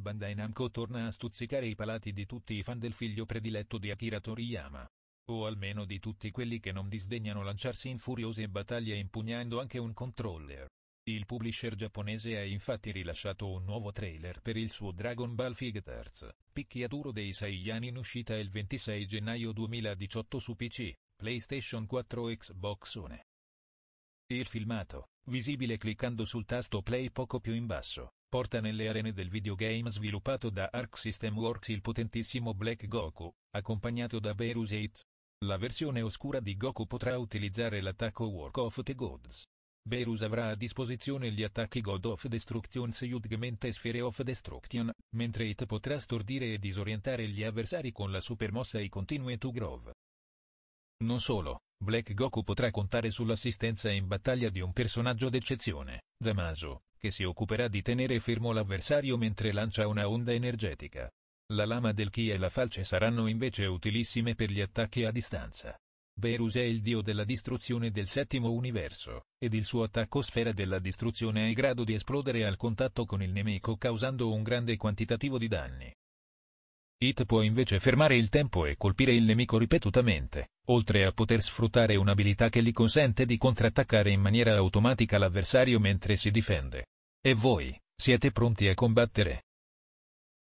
Bandai Namco torna a stuzzicare i palati di tutti i fan del figlio prediletto di Akira Toriyama. O almeno di tutti quelli che non disdegnano lanciarsi in furiose battaglie impugnando anche un controller. Il publisher giapponese ha infatti rilasciato un nuovo trailer per il suo Dragon Ball Fighters, picchiaduro dei Saiyan in uscita il 26 gennaio 2018 su PC, PlayStation 4 e Xbox One. Il filmato, visibile cliccando sul tasto play poco più in basso, porta nelle arene del videogame sviluppato da Arc System Works il potentissimo Black Goku, accompagnato da Beerus 8. La versione oscura di Goku potrà utilizzare l'attacco Work of the Gods. Beerus avrà a disposizione gli attacchi God of Destruction Seudgment e Sphere of Destruction, mentre It potrà stordire e disorientare gli avversari con la supermossa e continue to Grove. Non solo, Black Goku potrà contare sull'assistenza in battaglia di un personaggio d'eccezione, Zamasu, che si occuperà di tenere fermo l'avversario mentre lancia una onda energetica. La lama del Ki e la falce saranno invece utilissime per gli attacchi a distanza. Berus è il dio della distruzione del settimo universo, ed il suo attacco sfera della distruzione è in grado di esplodere al contatto con il nemico causando un grande quantitativo di danni. It può invece fermare il tempo e colpire il nemico ripetutamente, oltre a poter sfruttare un'abilità che gli consente di contrattaccare in maniera automatica l'avversario mentre si difende. E voi, siete pronti a combattere?